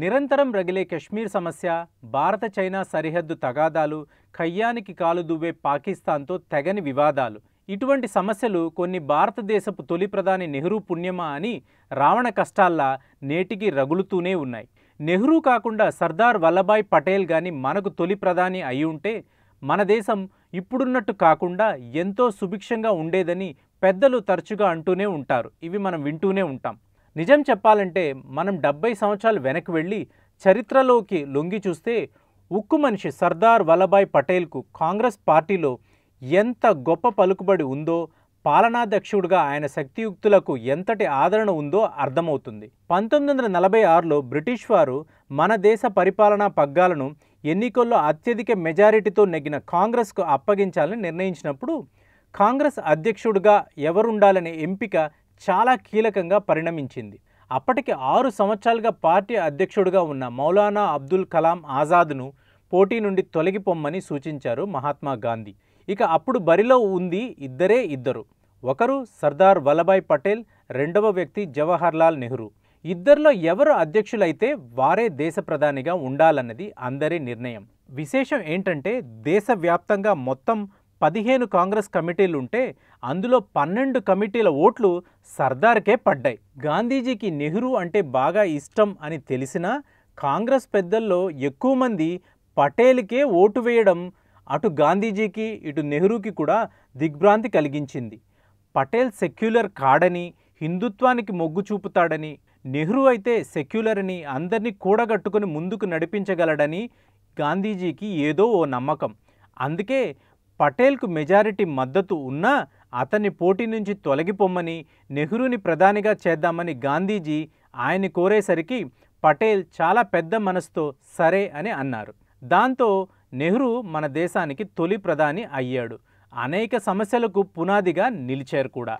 నిరంతరం రగిలే కశ్మీర్ సమస్య భారత చైనా సరిహద్దు తగాదాలు ఖయ్యానికి కాలు దువ్వే పాకిస్తాన్తో తెగని వివాదాలు ఇటువంటి సమస్యలు కొన్ని భారతదేశపు తొలి ప్రధాని నెహ్రూ పుణ్యమా అని రావణ కష్టాల్లా నేటికి రగులుతూనే ఉన్నాయి నెహ్రూ కాకుండా సర్దార్ వల్లభాయ్ పటేల్ గాని మనకు తొలి ప్రధాని అయి ఉంటే మన దేశం ఇప్పుడున్నట్టు కాకుండా ఎంతో సుభిక్షంగా ఉండేదని పెద్దలు తరచుగా అంటూనే ఉంటారు ఇవి మనం వింటూనే ఉంటాం నిజం చెప్పాలంటే మనం డెబ్బై సంవత్సరాలు వెనక్కి వెళ్ళి చరిత్రలోకి లొంగి చూస్తే ఉక్కు మనిషి సర్దార్ వల్లభాయ్ పటేల్కు కాంగ్రెస్ పార్టీలో ఎంత గొప్ప పలుకుబడి ఉందో పాలనాధ్యక్షుడిగా ఆయన శక్తియుక్తులకు ఎంతటి ఆదరణ ఉందో అర్థమవుతుంది పంతొమ్మిది వందల నలభై ఆరులో బ్రిటిష్ వారు మన దేశ పరిపాలనా పగ్గాలను ఎన్నికల్లో అత్యధిక మెజారిటీతో నెగ్గిన కాంగ్రెస్కు అప్పగించాలని నిర్ణయించినప్పుడు కాంగ్రెస్ అధ్యక్షుడిగా ఎవరుండాలనే ఎంపిక చాలా కీలకంగా పరిణమించింది అప్పటికి ఆరు సంవత్సరాలుగా పార్టీ అధ్యక్షుడిగా ఉన్న మౌలానా అబ్దుల్ కలాం ఆజాద్ను పోటీ నుండి తొలగిపోమ్మని సూచించారు మహాత్మా గాంధీ ఇక అప్పుడు బరిలో ఉంది ఇద్దరే ఇద్దరు ఒకరు సర్దార్ వల్లభాయ్ పటేల్ రెండవ వ్యక్తి జవహర్లాల్ నెహ్రూ ఇద్దరిలో ఎవరు అధ్యక్షులైతే వారే దేశ ప్రధానిగా ఉండాలన్నది అందరి నిర్ణయం విశేషం ఏంటంటే దేశవ్యాప్తంగా మొత్తం పదిహేను కాంగ్రెస్ కమిటీలు ఉంటే అందులో పన్నెండు కమిటీల ఓట్లు సర్దార్కే పడ్డాయి గాంధీజీకి నెహ్రూ అంటే బాగా ఇష్టం అని తెలిసినా కాంగ్రెస్ పెద్దల్లో ఎక్కువ మంది పటేల్కే ఓటు వేయడం అటు గాంధీజీకి ఇటు నెహ్రూకి కూడా దిగ్భ్రాంతి కలిగించింది పటేల్ సెక్యులర్ కాడని హిందుత్వానికి మొగ్గు చూపుతాడని నెహ్రూ అయితే సెక్యులర్ అని అందరినీ కూడగట్టుకుని ముందుకు నడిపించగలడని గాంధీజీకి ఏదో ఓ నమ్మకం అందుకే పటేల్కు మెజారిటీ మద్దతు ఉన్నా అతన్ని పోటీ నుంచి తొలగిపోమ్మని నెహ్రూని ప్రధానిగా చేద్దామని గాంధీజీ ఆయన్ని కోరేసరికి పటేల్ చాలా పెద్ద మనసుతో సరే అని అన్నారు దాంతో నెహ్రూ మన దేశానికి తొలి ప్రధాని అయ్యాడు అనేక సమస్యలకు పునాదిగా నిలిచారు కూడా